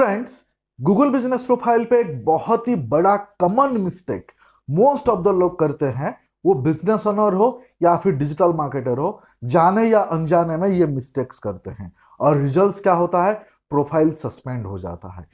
friends Google business profile पे एक बहुत ही बड़ा common mistake most of the लोग करते हैं वो बिजनेस ओनर हो या फिर डिजिटल मार्केटर हो जाने या अनजाने में ये मिस्टेक्स करते हैं और रिजल्ट्स क्या होता है प्रोफाइल सस्पेंड हो जाता है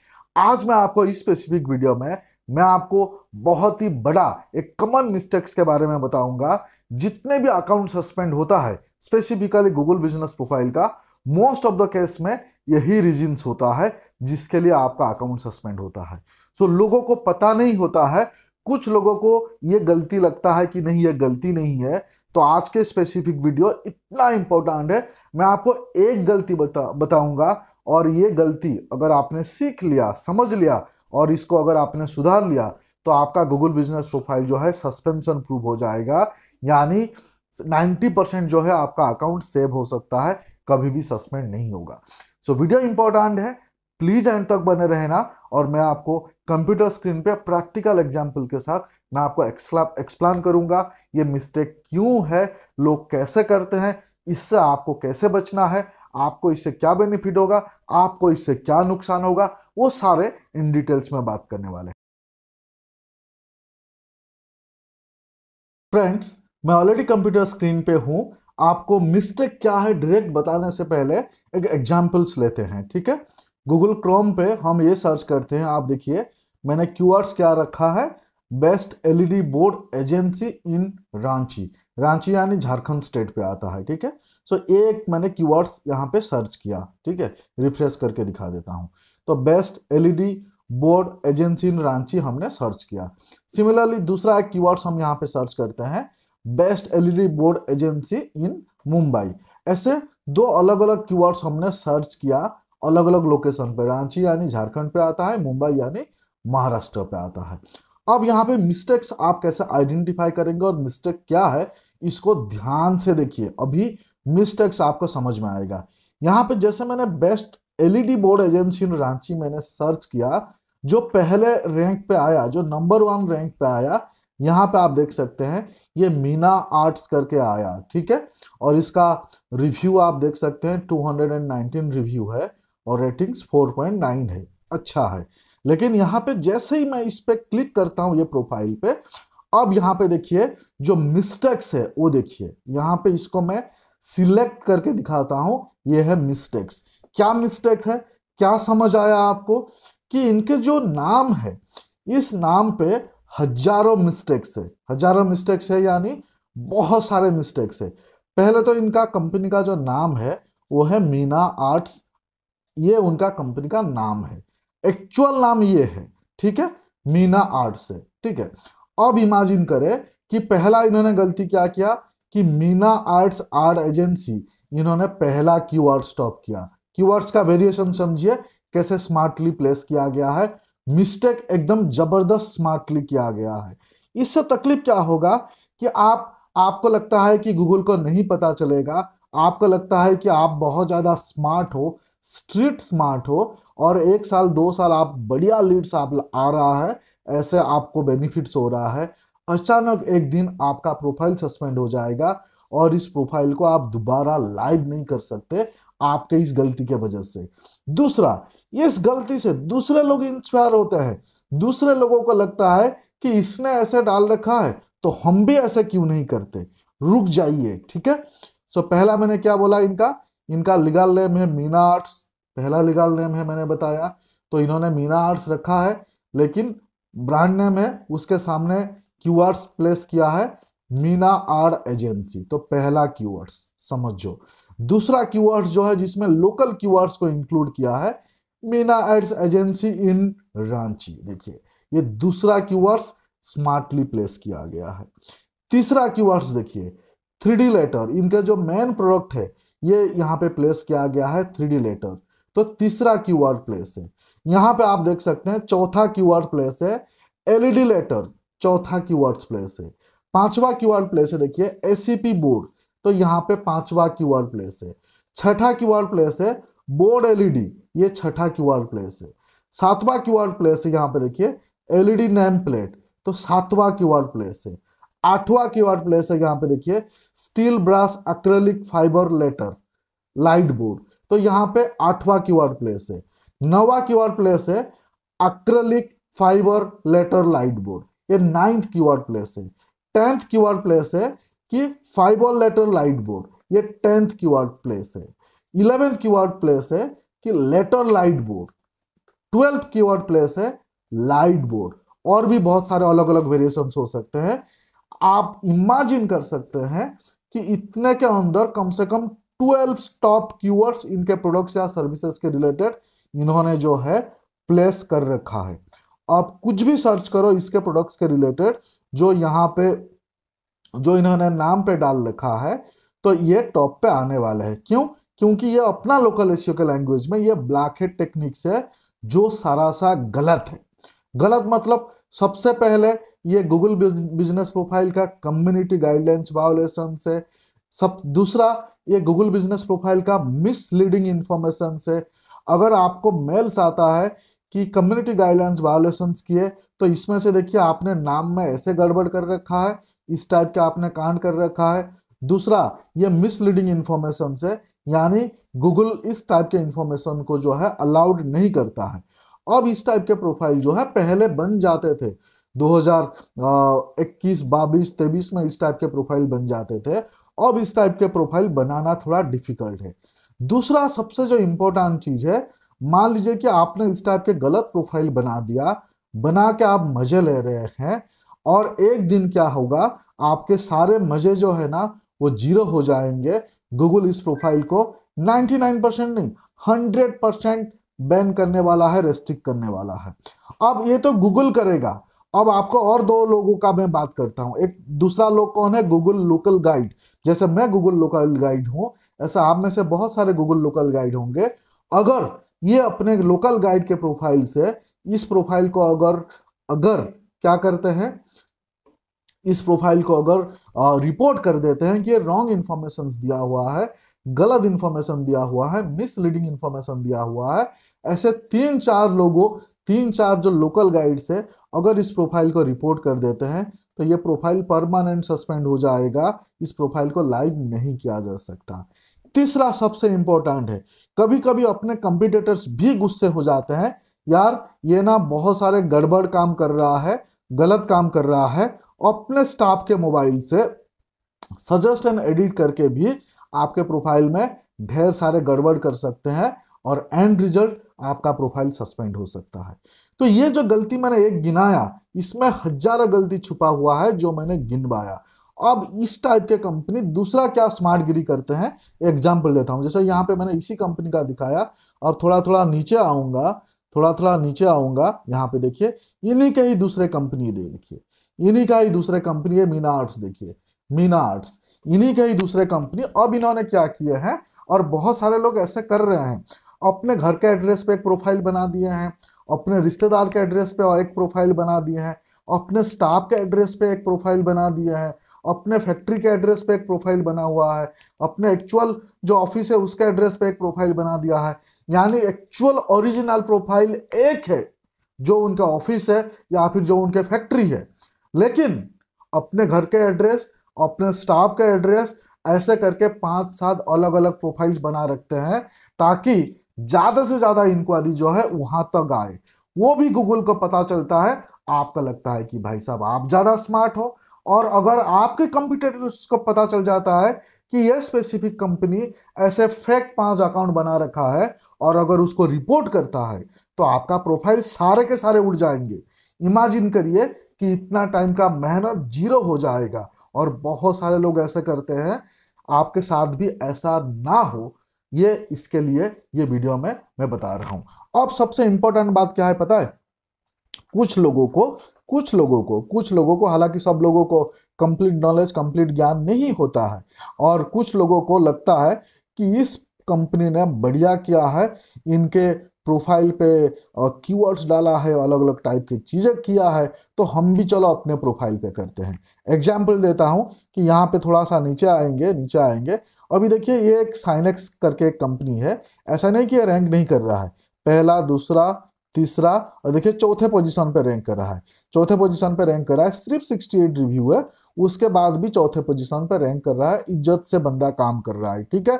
आज मैं आपको इस स्पेसिफिक वीडियो में मैं आपको बहुत ही बड़ा एक कॉमन मिस्टेक्स के बारे में बताऊंगा जितने भी अकाउंट सस्पेंड होता है स्पेसिफिकली गूगल बिजनेस प्रोफाइल का मोस्ट ऑफ द केस में यही रीजन्स होता है जिसके लिए आपका अकाउंट सस्पेंड होता है सो so, लोगों को पता नहीं होता है कुछ लोगों को ये गलती लगता है कि नहीं ये गलती नहीं है तो आज के स्पेसिफिक वीडियो इतना इंपॉर्टेंट है मैं आपको एक गलती बता बताऊंगा और ये गलती अगर आपने सीख लिया समझ लिया और इसको अगर आपने सुधार लिया तो आपका गूगल बिजनेस प्रोफाइल जो है सस्पेंशन प्रूव हो जाएगा यानी 90 परसेंट जो है आपका अकाउंट सेव हो सकता है कभी भी सस्पेंड नहीं होगा सो so, वीडियो इंपॉर्टेंट है प्लीज एंड तक बने रहना और मैं आपको कंप्यूटर स्क्रीन पे प्रैक्टिकल एग्जाम्पल के साथ मैं आपको एक्सप्लान करूंगा ये मिस्टेक क्यों है लोग कैसे करते हैं इससे आपको कैसे बचना है आपको इससे क्या बेनिफिट होगा आपको इससे क्या नुकसान होगा वो सारे इन डिटेल्स में बात करने वाले फ्रेंड्स मैं ऑलरेडी कंप्यूटर स्क्रीन पे हूं आपको मिस्टेक क्या है डायरेक्ट बताने से पहले एक एग्जाम्पल्स लेते हैं ठीक है गूगल क्रोम पे हम ये सर्च करते हैं आप देखिए मैंने क्यू क्या रखा है best LED board agency in Ranchi Ranchi यानी झारखंड स्टेट पे आता है ठीक है सो so, एक मैंने वर्ड्स यहाँ पे सर्च किया ठीक है रिफ्रेश करके दिखा देता हूँ तो best LED board agency in Ranchi हमने सर्च किया सिमिलरली दूसरा एक कीवर्ड्स हम यहाँ पे सर्च करते हैं best LED board agency in Mumbai ऐसे दो अलग अलग कीवर्ड्स हमने सर्च किया अलग अलग लोकेशन पे रांची यानी झारखंड पे आता है मुंबई यानी महाराष्ट्र पे आता है अब यहाँ पे मिस्टेक्स आप कैसे आइडेंटिफाई करेंगे और मिस्टेक क्या है इसको ध्यान से देखिए अभी मिस्टेक्स आपको समझ में आएगा यहाँ पे जैसे मैंने best LED board agency in Ranchi मैंने सर्च किया जो पहले रैंक पे आया जो नंबर वन रैंक पे आया यहाँ पे आप देख सकते हैं ये मीना आर्ट्स करके आया ठीक है और इसका रिव्यू आप देख सकते हैं 219 रिव्यू है और रेटिंग्स 4.9 है अच्छा है लेकिन यहाँ पे जैसे ही मैं इस पर क्लिक करता हूँ ये प्रोफाइल पे अब यहाँ पे देखिए जो मिस्टेक्स है वो देखिए यहाँ पे इसको मैं सिलेक्ट करके दिखाता हूँ ये है मिस्टेक्स क्या मिस्टेक है क्या समझ आया आपको कि इनके जो नाम है इस नाम पे हजारों मिस्टेक्स है हजारों मिस्टेक्स है यानी बहुत सारे मिस्टेक्स है पहले तो इनका कंपनी का जो नाम है वो है मीना आर्ट्स ये उनका कंपनी का नाम है एक्चुअल नाम ये है ठीक है मीना आर्ट से ठीक है अब इमेजिन करें कि पहला इन्होंने गलती क्या किया कि मीना आर्ट्स आर्ट एजेंसी इन्होंने पहला कीवर्ड स्टॉप किया कीवर्ड्स का वेरिएशन समझिए कैसे स्मार्टली प्लेस किया गया है मिस्टेक एकदम जबरदस्त स्मार्टली किया गया है इससे तकलीफ क्या होगा कि आप आपको लगता है कि गूगल को नहीं पता चलेगा आपको लगता है कि आप बहुत ज़्यादा स्मार्ट हो स्ट्रीट स्मार्ट हो और एक साल दो साल आप बढ़िया लीड्स आप आ रहा है ऐसे आपको बेनिफिट्स हो रहा है अचानक एक दिन आपका प्रोफाइल सस्पेंड हो जाएगा और इस प्रोफाइल को आप दोबारा लाइव नहीं कर सकते आपके इस गलती के वजह से दूसरा इस गलती से दूसरे लोग इंस्पायर होते हैं दूसरे लोगों को लगता है कि इसने ऐसे डाल रखा है तो हम भी ऐसे क्यों नहीं करते रुक जाइए ठीक है सो पहला मैंने क्या बोला इनका इनका लीगल नेम है मीना आर्ट्स पहला लीगल नेम है मैंने बताया तो इन्होंने मीना आर्ट्स रखा है लेकिन ब्रांड नेम है उसके सामने क्यूआर्स प्लेस किया है मीना आर एजेंसी तो पहला क्यूआर्स समझो दूसरा क्यूआर्स जो है जिसमें लोकल क्यूआर्स को इंक्लूड किया है Meena ads agency in Ranchi देखिए ये दूसरा क्यूआर्स स्मार्टली प्लेस किया गया है तीसरा क्यूआर्स देखिए थ्री लेटर इनका जो मेन प्रोडक्ट है ये यहाँ पे प्लेस किया गया है थ्री डी लेटर तो तीसरा क्यू आर प्लेस है यहाँ पे आप देख सकते हैं चौथा क्यू आर प्लेस है एलईडी लेटर e चौथा क्यू आर प्लेस है पांचवा क्यू आर प्लेस है देखिए एस बोर्ड तो यहाँ पे पांचवा क्यू आर प्लेस है छठा क्यू आर प्लेस है बोर्ड एलईडी e ये छठा क्यू आर प्लेस है सातवा क्यू आर प्लेस है यहाँ पे देखिए एलईडी नेम प्लेट तो सातवा क्यू आर प्लेस है आठवा की वर्ड प्लेस है यहाँ पे देखिए steel brass acrylic fibre letter light board तो यहाँ पे आठवा की वर्ड प्लेस है नवा की वर्ड प्लेस है acrylic fibre letter light board ये नाइन्थ की वर्ड प्लेस है टेंथ की वर्ड प्लेस है कि फाइबर लेटर लाइट बोर्ड ये टेंथ की वर्ड प्लेस है इलेवेंथ की वर्ड प्लेस है कि letter light board twelfth keyword place है light board और भी बहुत सारे अलग अलग वेरिएशन हो सकते हैं आप इमेजिन कर सकते हैं कि इतने के अंदर कम से कम ट्वेल्व टॉप कीवर्ड्स इनके प्रोडक्ट्स या सर्विसेज के रिलेटेड इन्होंने जो है प्लेस कर रखा है आप कुछ भी सर्च करो इसके प्रोडक्ट्स के रिलेटेड जो यहाँ पे जो इन्होंने नाम पे डाल रखा है तो ये टॉप पे आने वाले है क्यों क्योंकि ये अपना लोकल एशियो के लैंग्वेज में ये ब्लैक हेड टेक्निक्स है जो सारा सा गलत है गलत मतलब सबसे पहले ये गूगल बिजनेस प्रोफाइल का कम्युनिटी गाइडलाइंस वायोलेशन है सब दूसरा ये गूगल बिजनेस प्रोफाइल का मिसलीडिंग इंफॉर्मेशन है अगर आपको मेल्स आता है कि कम्युनिटी गाइडलाइंस वायोलेशन किए तो इसमें से देखिए आपने नाम में ऐसे गड़बड़ कर रखा है इस टाइप का आपने कांड कर रखा है दूसरा ये मिसलीडिंग इन्फॉर्मेशन है यानी गूगल इस टाइप के इन्फॉर्मेशन को जो है अलाउड नहीं करता है अब इस टाइप के प्रोफाइल जो है पहले बन जाते थे 2021 बाईस तेईस में इस टाइप के प्रोफाइल बन जाते थे अब इस टाइप के प्रोफाइल बनाना थोड़ा डिफिकल्ट है दूसरा सबसे जो इम्पोर्टेंट चीज़ है मान लीजिए कि आपने इस टाइप के गलत प्रोफाइल बना दिया बना के आप मज़े ले रहे हैं और एक दिन क्या होगा आपके सारे मज़े जो है ना वो जीरो हो जाएंगे गूगल इस प्रोफाइल को 99 परसेंट नहीं 100 परसेंट बैन करने वाला है रेस्ट्रिक्ट करने वाला है अब ये तो गूगल करेगा अब आपको और दो लोगों का मैं बात करता हूँ एक दूसरा लोग कौन है गूगल लोकल गाइड जैसे मैं गूगल लोकल गाइड हूँ ऐसा आप में से बहुत सारे गूगल लोकल गाइड होंगे अगर ये अपने लोकल गाइड के प्रोफाइल से इस प्रोफाइल को अगर अगर क्या करते हैं इस प्रोफाइल को अगर आ, रिपोर्ट कर देते हैं कि रॉन्ग इन्फॉर्मेशन दिया हुआ है गलत इन्फॉर्मेशन दिया हुआ है मिसलीडिंग इन्फॉर्मेशन दिया हुआ है ऐसे तीन चार लोगों तीन चार जो लोकल गाइड्स है अगर इस प्रोफाइल को रिपोर्ट कर देते हैं तो ये प्रोफाइल परमानेंट सस्पेंड हो जाएगा इस प्रोफाइल को लाइव नहीं किया जा सकता तीसरा सबसे इम्पोर्टेंट है कभी कभी अपने कंपिटेटर्स भी गुस्से हो जाते हैं यार ये ना बहुत सारे गड़बड़ काम कर रहा है गलत काम कर रहा है अपने स्टाफ के मोबाइल से सजेस्ट एंड एडिट करके भी आपके प्रोफाइल में ढेर सारे गड़बड़ कर सकते हैं और एंड रिजल्ट आपका प्रोफाइल सस्पेंड हो सकता है तो ये जो गलती मैंने एक गिनाया इसमें हजारों गलती छुपा हुआ है जो मैंने गिनवाया अब इस टाइप के कंपनी दूसरा क्या स्मार्टगिरी करते हैं एग्जाम्पल देता हूँ जैसे यहाँ पे मैंने इसी कंपनी का दिखाया अब थोड़ा थोड़ा नीचे आऊंगा थोड़ा थोड़ा नीचे आऊंगा यहाँ पे देखिए इन्हीं का ही दूसरे कंपनी दे देखिए इन्हीं का ही दूसरे कंपनी है मीना आर्ट्स देखिए मीना आर्ट्स इन्हीं का ही दूसरे कंपनी अब इन्होंने क्या किए हैं और बहुत सारे लोग ऐसे कर रहे हैं अपने घर के एड्रेस पे एक प्रोफाइल बना दिए हैं अपने रिश्तेदार के एड्रेस पे और एक प्रोफाइल बना दिया है अपने स्टाफ के एड्रेस पे एक प्रोफाइल बना दिया है अपने फैक्ट्री के एड्रेस पे एक प्रोफाइल बना हुआ है अपने एक्चुअल जो ऑफिस है उसके एड्रेस पे एक प्रोफाइल बना दिया है यानी एक्चुअल ओरिजिनल प्रोफाइल एक है जो उनका ऑफिस है या फिर जो उनके फैक्ट्री है लेकिन अपने घर के एड्रेस अपने स्टाफ का एड्रेस ऐसे करके पांच सात अलग अलग प्रोफाइल्स बना रखते हैं ताकि ज्यादा से ज्यादा इंक्वायरी जो है वहां तक आए वो भी गूगल को पता चलता है आपका लगता है कि भाई साहब आप ज्यादा स्मार्ट हो और अगर आपके कंप्यूटर्स को पता चल जाता है कि यह स्पेसिफिक कंपनी ऐसे फेक पांच अकाउंट बना रखा है और अगर उसको रिपोर्ट करता है तो आपका प्रोफाइल सारे के सारे उड़ जाएंगे इमेजिन करिए कि इतना टाइम का मेहनत जीरो हो जाएगा और बहुत सारे लोग ऐसे करते हैं आपके साथ भी ऐसा ना हो ये इसके लिए ये वीडियो में मैं बता रहा हूं अब सबसे इम्पोर्टेंट बात क्या है पता है कुछ लोगों को कुछ लोगों को कुछ लोगों को हालांकि सब लोगों को कंप्लीट नॉलेज कंप्लीट ज्ञान नहीं होता है और कुछ लोगों को लगता है कि इस कंपनी ने बढ़िया किया है इनके प्रोफाइल पे कीवर्ड्स डाला है अलग अलग टाइप की चीज़ें किया है तो हम भी चलो अपने प्रोफाइल पे करते हैं एग्जाम्पल देता हूँ कि यहाँ पे थोड़ा सा नीचे आएंगे नीचे आएंगे अभी देखिए ये एक साइनेक्स करके एक कंपनी है ऐसा नहीं कि ये रैंक नहीं कर रहा है पहला दूसरा तीसरा और देखिए चौथे पोजीशन पर रैंक कर रहा है चौथे पोजीशन पर रैंक कर रहा है सिर्फ 68 रिव्यू है उसके बाद भी चौथे पोजीशन पर रैंक कर रहा है इज्जत से बंदा काम कर रहा है ठीक है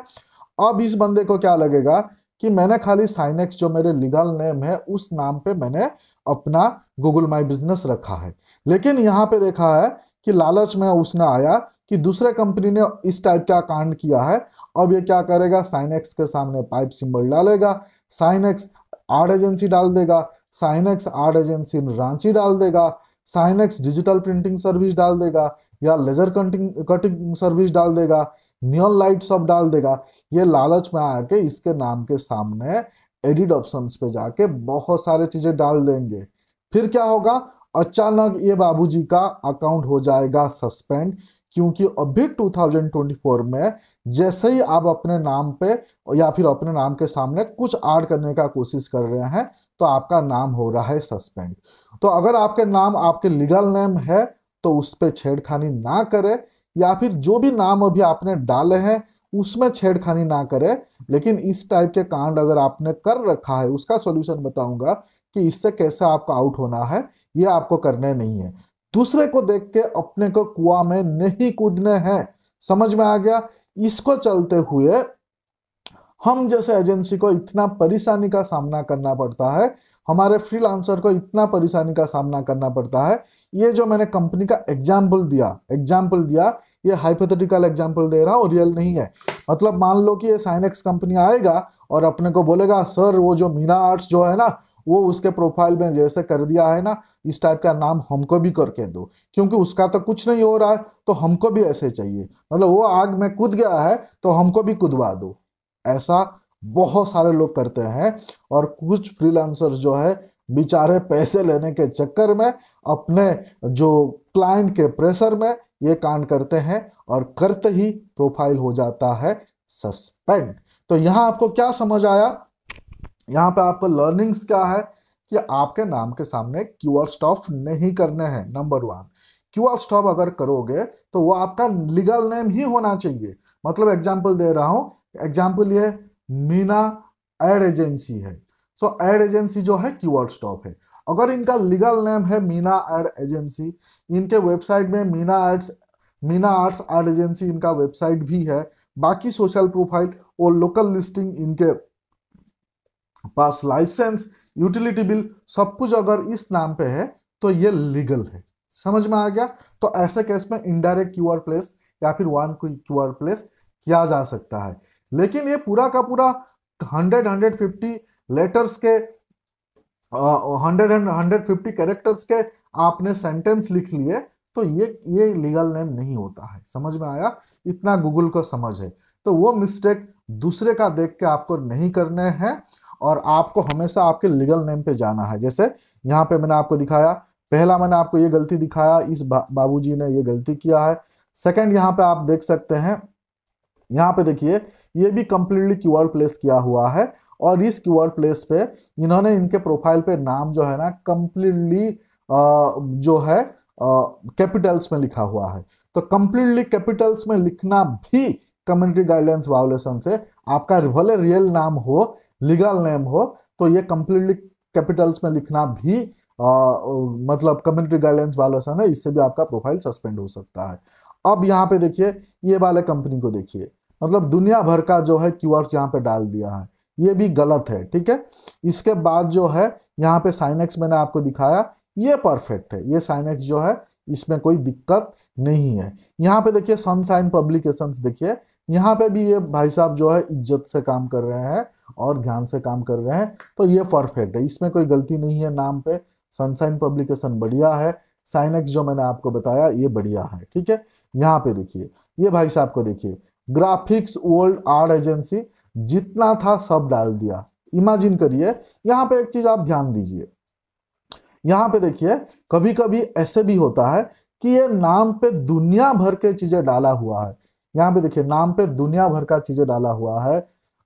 अब इस बंदे को क्या लगेगा कि मैंने खाली साइनेक्स जो मेरे लीगल नेम है उस नाम पे मैंने अपना गूगल माई बिजनेस रखा है लेकिन यहाँ पे देखा है कि लालच में उसने आया कि दूसरे कंपनी ने इस टाइप का कांड किया है अब ये क्या करेगा साइनेक्स के सामने पाइप सिंबल डालेगा साइनेक्स आर्ट एजेंसी डाल देगा साइनेक्स आर्ट एजेंसी रांची डाल देगा साइनेक्स डिजिटल प्रिंटिंग सर्विस डाल देगा या लेजर कटिंग कटिंग सर्विस डाल देगा नियन लाइट सब डाल देगा ये लालच में आके इसके नाम के सामने एडिट ऑप्शन पे जाके बहुत सारे चीज़ें डाल देंगे फिर क्या होगा अचानक ये बाबूजी का अकाउंट हो जाएगा सस्पेंड क्योंकि अभी 2024 में जैसे ही आप अपने नाम पे या फिर अपने नाम के सामने कुछ ऐड करने का कोशिश कर रहे हैं तो आपका नाम हो रहा है सस्पेंड तो अगर आपके नाम आपके लीगल नेम है तो उस पर छेड़खानी ना करें या फिर जो भी नाम अभी आपने डाले हैं उसमें छेड़खानी ना करें लेकिन इस टाइप के कांड अगर आपने कर रखा है उसका सोल्यूशन बताऊंगा कि इससे कैसे आपको आउट होना है ये आपको करने नहीं है दूसरे को देख के अपने को कुआ में नहीं कूदने हैं समझ में आ गया इसको चलते हुए हम जैसे एजेंसी को इतना परेशानी का सामना करना पड़ता है हमारे फ्रीलांसर को इतना परेशानी का सामना करना पड़ता है ये जो मैंने कंपनी का एग्जाम्पल दिया एग्जाम्पल दिया ये हाइपोथेटिकल एग्जाम्पल दे रहा हूँ रियल नहीं है मतलब मान लो कि ये साइनेक्स कंपनी आएगा और अपने को बोलेगा सर वो जो मीना आर्ट्स जो है ना वो उसके प्रोफाइल में जैसे कर दिया है ना इस टाइप का नाम हमको भी करके दो क्योंकि उसका तो कुछ नहीं हो रहा है तो हमको भी ऐसे चाहिए मतलब वो आग में कूद गया है तो हमको भी कूदवा दो ऐसा बहुत सारे लोग करते हैं और कुछ फ्रीलांसर जो है बेचारे पैसे लेने के चक्कर में अपने जो क्लाइंट के प्रेशर में ये कांड करते हैं और करते ही प्रोफाइल हो जाता है सस्पेंड तो यहाँ आपको क्या समझ आया यहाँ पे आपको लर्निंग्स क्या है कि आपके नाम के सामने क्यू आर स्टॉप नहीं करने हैं number one Q R stop अगर करोगे तो वो आपका लीगल नेम ही होना चाहिए मतलब एग्जाम्पल दे रहा हूँ एग्जाम्पल ये मीना एड एजेंसी है सो so, एड एजेंसी जो है क्यू आर स्टॉप है अगर इनका लीगल नेम है मीना एड एजेंसी इनके वेबसाइट में Meena ads Meena arts ad agency इनका वेबसाइट भी है बाकी सोशल प्रोफाइल और लोकल लिस्टिंग इनके पास लाइसेंस यूटिलिटी बिल सब कुछ अगर इस नाम पे है तो ये लीगल है समझ में आ गया तो ऐसे केस में इनडायरेक्ट क्यू प्लेस या फिर वन क्यू प्लेस किया जा सकता है लेकिन ये पूरा का पूरा हंड्रेड हंड्रेड फिफ्टी लेटर्स के hundred and hundred fifty characters के आपने सेंटेंस लिख लिए तो ये ये लीगल नेम नहीं होता है समझ में आया इतना गूगल को समझ है तो वो मिस्टेक दूसरे का देख के आपको नहीं करने हैं और आपको हमेशा आपके लीगल नेम पे जाना है जैसे यहाँ पे मैंने आपको दिखाया पहला मैंने आपको ये गलती दिखाया इस बा, बाबूजी ने ये गलती किया है सेकंड यहाँ पे आप देख सकते हैं यहाँ पे देखिए ये भी कम्प्लीटली क्यू प्लेस किया हुआ है और इस क्यू प्लेस पे इन्होंने इनके प्रोफाइल पे नाम जो है ना कम्प्लीटली जो है कैपिटल्स में लिखा हुआ है तो कम्प्लीटली कैपिटल्स में लिखना भी कम्युनिटी गाइडलाइंस वायोलेशन से आपका भले रियल नाम हो लीगल नेम हो तो ये कंप्लीटली कैपिटल्स में लिखना भी आ, मतलब कम्युनिटी गाइडलाइंस वायलेशन है इससे भी आपका प्रोफाइल सस्पेंड हो सकता है अब यहाँ पे देखिए ये वाले कंपनी को देखिए मतलब दुनिया भर का जो है क्यू यहाँ पे डाल दिया है ये भी गलत है ठीक है इसके बाद जो है यहाँ पे साइनेक्स मैंने आपको दिखाया ये परफेक्ट है ये साइनेक्स जो है इसमें कोई दिक्कत नहीं है यहाँ पे देखिए सनसाइन पब्लिकेशंस देखिए यहाँ पे भी ये भाई साहब जो है इज्जत से काम कर रहे हैं और ध्यान से काम कर रहे हैं तो ये परफेक्ट है इसमें कोई गलती नहीं है नाम पे सनसाइन पब्लिकेशन बढ़िया है साइनेक्स जो मैंने आपको बताया ये बढ़िया है ठीक है यहाँ पे देखिए ये भाई साहब को देखिए ग्राफिक्स वर्ल्ड आर्ट एजेंसी जितना था सब डाल दिया इमेजिन करिए यहाँ पे एक चीज आप ध्यान दीजिए यहाँ पे देखिए कभी कभी ऐसे भी होता है कि ये नाम पे दुनिया भर के चीजें डाला हुआ है यहाँ पे देखिए नाम पे दुनिया भर का चीजें डाला हुआ है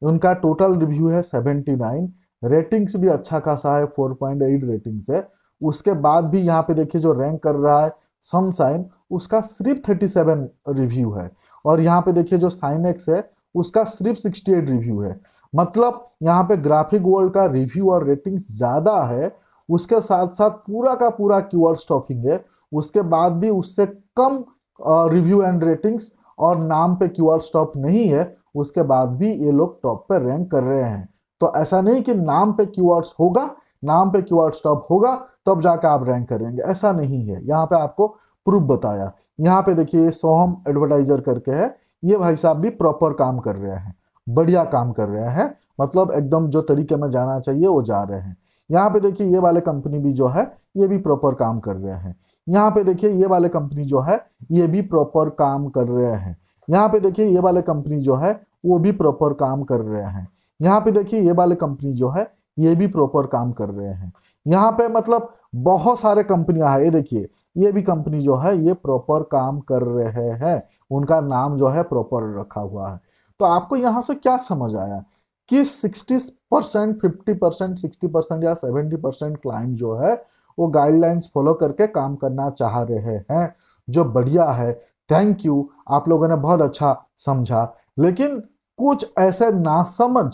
उनका टोटल रिव्यू है सेवेंटी नाइन रेटिंग्स भी अच्छा खासा है फोर पॉइंट एट रेटिंग्स है उसके बाद भी यहाँ पे देखिए जो रैंक कर रहा है सनसाइन उसका सिर्फ थर्टी सेवन रिव्यू है और यहाँ पे देखिए जो साइनेक्स है उसका सिर्फ सिक्सटी एट रिव्यू है मतलब यहाँ पे ग्राफिक वर्ल्ड का रिव्यू और रेटिंग्स ज़्यादा है उसके साथ साथ पूरा का पूरा क्यूअर स्टॉकिंग है उसके बाद भी उससे कम रिव्यू एंड रेटिंग्स और नाम पे आर स्टॉप नहीं है उसके बाद भी ये लोग टॉप पर रैंक कर रहे हैं तो ऐसा नहीं कि नाम पे कीवर्ड्स होगा नाम पे कीवर्ड्स टॉप होगा तब जाकर आप रैंक करेंगे ऐसा नहीं है यहाँ पे आपको प्रूफ बताया यहाँ पे देखिए सोहम एडवर्टाइजर करके है ये भाई साहब भी प्रॉपर काम कर रहे हैं बढ़िया काम कर रहे हैं मतलब एकदम जो तरीके में जाना चाहिए वो जा रहे हैं यहाँ पे देखिए ये वाले कंपनी भी जो है ये भी प्रॉपर काम कर रहे हैं यहाँ पे देखिए ये वाले कंपनी जो है ये भी प्रॉपर काम कर रहे हैं यहाँ पे देखिए ये वाले कंपनी जो है वो भी प्रॉपर काम कर रहे हैं यहाँ पे देखिए ये वाले कंपनी जो है ये भी प्रॉपर काम कर रहे हैं यहाँ पे मतलब बहुत सारे कंपनियां है ये देखिए ये भी कंपनी जो है ये प्रॉपर काम कर रहे हैं उनका नाम जो है प्रॉपर रखा हुआ है तो आपको यहाँ से क्या समझ आया कि 60 percent fifty percent sixty percent या 70 परसेंट क्लाइंट जो है वो गाइडलाइंस फॉलो करके काम करना चाह रहे हैं जो बढ़िया है थैंक यू आप लोगों ने बहुत अच्छा समझा लेकिन कुछ ऐसे नासमझ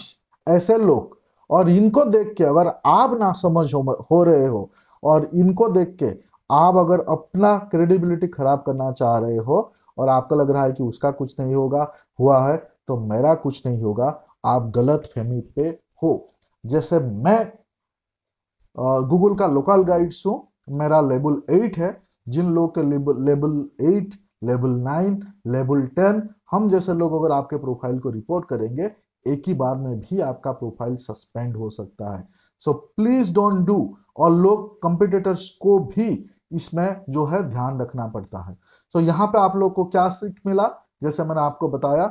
ऐसे लोग और इनको देख के अगर आप नासमझ हो, हो रहे हो और इनको देख के आप अगर अपना क्रेडिबिलिटी खराब करना चाह रहे हो और आपको लग रहा है कि उसका कुछ नहीं होगा हुआ है तो मेरा कुछ नहीं होगा आप गलत फहमी पे हो जैसे मैं गूगल का लोकल गाइड्स हूँ मेरा लेबल एट है जिन लोग के label label at level nine level ten हम जैसे लोग अगर आपके प्रोफाइल को रिपोर्ट करेंगे एक ही बार में भी आपका प्रोफाइल सस्पेंड हो सकता है सो प्लीज डोंट डू और लोग कंपिटेटर्स को भी इसमें जो है ध्यान रखना पड़ता है सो so, यहाँ पे आप लोग को क्या सीख मिला जैसे मैंने आपको बताया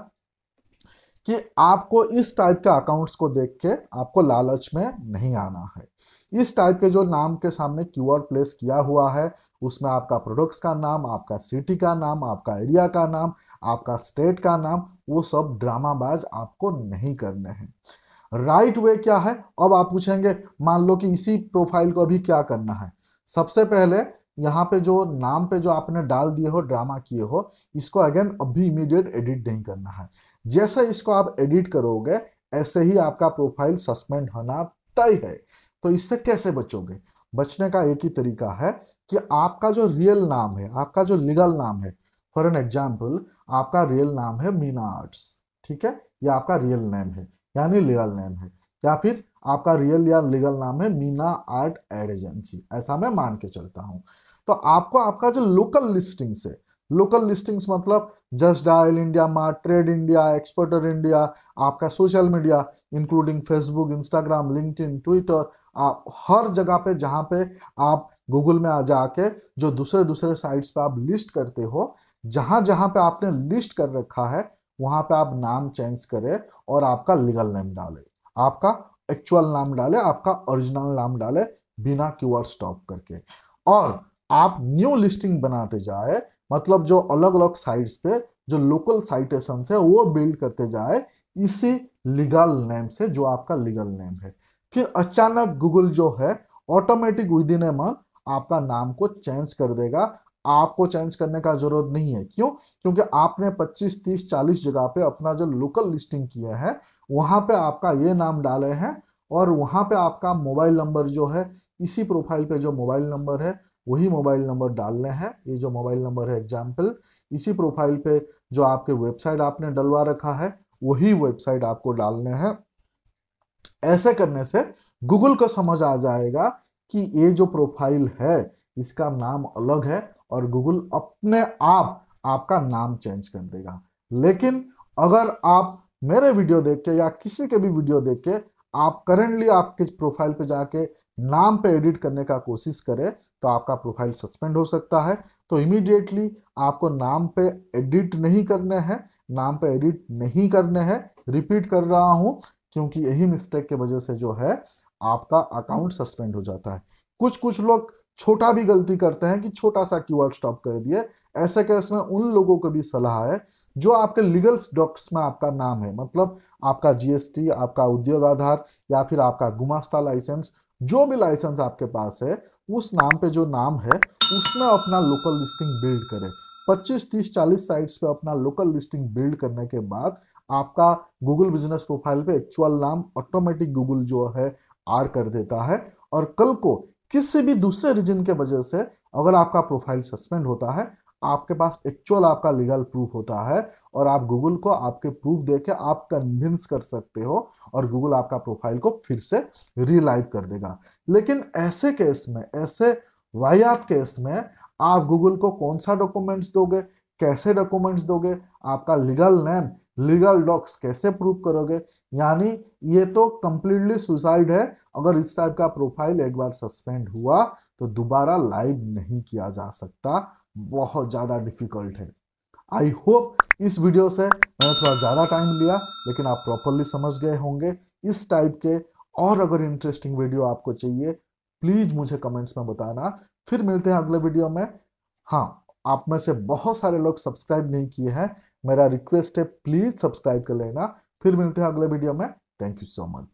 कि आपको इस टाइप के अकाउंट्स को देख के आपको लालच में नहीं आना है इस टाइप के जो नाम के सामने क्यूआर प्लेस किया हुआ है उसमें आपका प्रोडक्ट्स का नाम आपका सिटी का नाम आपका एरिया का नाम आपका स्टेट का नाम वो सब ड्रामाबाज आपको नहीं करने हैं राइट वे क्या है अब आप पूछेंगे मान लो कि इसी प्रोफाइल को अभी क्या करना है सबसे पहले यहाँ पे जो नाम पे जो आपने डाल दिए हो ड्रामा किए हो इसको अगेन अभी इमीडिएट एडिट नहीं करना है जैसे इसको आप एडिट करोगे ऐसे ही आपका प्रोफाइल सस्पेंड होना तय है तो इससे कैसे बचोगे बचने का एक ही तरीका है कि आपका जो रियल नाम है आपका जो लीगल नाम है फॉर एन एग्जाम्पल आपका रियल नाम है मीना आर्ट्स ठीक है या आपका रियल नेम है यानी लीगल नेम है या फिर आपका रियल या लीगल नाम है मीना आर्ट एड एजेंसी ऐसा मैं मान के चलता हूँ तो आपको आपका जो लोकल लिस्टिंग्स है लोकल लिस्टिंग्स मतलब just dial India mart trade India exporter India आपका social media including Facebook Instagram link Twitter आप हर जगह पे जहाँ पे आप गूगल में आ जाके जो दूसरे दूसरे साइट्स पे आप लिस्ट करते हो जहां जहां पे आपने लिस्ट कर रखा है वहां पे आप नाम चेंज करें और आपका लीगल नेम डाले आपका एक्चुअल नाम डाले आपका ओरिजिनल नाम डाले बिना आर स्टॉप करके और आप न्यू लिस्टिंग बनाते जाए मतलब जो अलग अलग साइट्स पे जो लोकल साइटेशन है वो बिल्ड करते जाए इसी लीगल नेम से जो आपका लीगल नेम है फिर अचानक गूगल जो है automatic within a month आपका नाम को चेंज कर देगा आपको चेंज करने का जरूरत नहीं है क्यों क्योंकि आपने 25, 30, 40 जगह पे अपना जो लोकल लिस्टिंग किया है वहां पे आपका ये नाम डाले हैं और वहां पे आपका मोबाइल नंबर जो है इसी प्रोफाइल पे जो मोबाइल नंबर है वही मोबाइल नंबर डालने हैं ये जो मोबाइल नंबर है एग्जाम्पल इसी प्रोफाइल पे जो आपके वेबसाइट आपने डलवा रखा है वही वेबसाइट आपको डालने हैं ऐसे करने से गूगल को समझ आ जाएगा कि ये जो प्रोफाइल है इसका नाम अलग है और गूगल अपने आप आपका नाम चेंज कर देगा लेकिन अगर आप मेरे वीडियो देख के या किसी के भी वीडियो देख के आप करेंटली आपके प्रोफाइल पे जाके नाम पे एडिट करने का कोशिश करें तो आपका प्रोफाइल सस्पेंड हो सकता है तो इमीडिएटली आपको नाम पे एडिट नहीं करने हैं नाम पे एडिट नहीं करने हैं रिपीट कर रहा हूँ क्योंकि यही मिस्टेक के वजह से जो है आपका अकाउंट सस्पेंड हो जाता है कुछ कुछ लोग छोटा भी गलती करते हैं कि छोटा सा कीवर्ड स्टॉप कर दिए ऐसे केस में उन लोगों को भी सलाह है जो आपके लीगल डॉक्स में आपका नाम है मतलब आपका जीएसटी आपका उद्योग आधार या फिर आपका गुमास्ता लाइसेंस जो भी लाइसेंस आपके पास है उस नाम पे जो नाम है उसमें अपना लोकल लिस्टिंग बिल्ड करें 25 30 40 साइट्स पे अपना लोकल लिस्टिंग बिल्ड करने के बाद आपका गूगल बिजनेस प्रोफाइल पे एक्चुअल नाम ऑटोमेटिक गूगल जो है आर कर देता है और कल को किसी भी दूसरे रीजन के वजह से अगर आपका प्रोफाइल सस्पेंड होता है आपके पास एक्चुअल आपका लीगल प्रूफ होता है और आप गूगल को आपके प्रूफ दे के आप कन्विंस कर सकते हो और गूगल आपका प्रोफाइल को फिर से रिलाइव कर देगा लेकिन ऐसे केस में ऐसे वायात केस में आप गूगल को कौन सा डॉक्यूमेंट्स दोगे कैसे डॉक्यूमेंट्स दोगे आपका लीगल नेम लीगल डॉक्स कैसे प्रूव करोगे यानी ये तो कंप्लीटली सुसाइड है अगर इस टाइप का प्रोफाइल एक बार सस्पेंड हुआ तो दोबारा लाइव नहीं किया जा सकता बहुत ज़्यादा डिफिकल्ट है आई होप इस वीडियो से मैंने थोड़ा ज़्यादा टाइम लिया लेकिन आप प्रॉपरली समझ गए होंगे इस टाइप के और अगर इंटरेस्टिंग वीडियो आपको चाहिए प्लीज़ मुझे कमेंट्स में बताना फिर मिलते हैं अगले वीडियो में हाँ आप में से बहुत सारे लोग सब्सक्राइब नहीं किए हैं मेरा रिक्वेस्ट है प्लीज सब्सक्राइब कर लेना फिर मिलते हैं अगले वीडियो में थैंक यू सो मच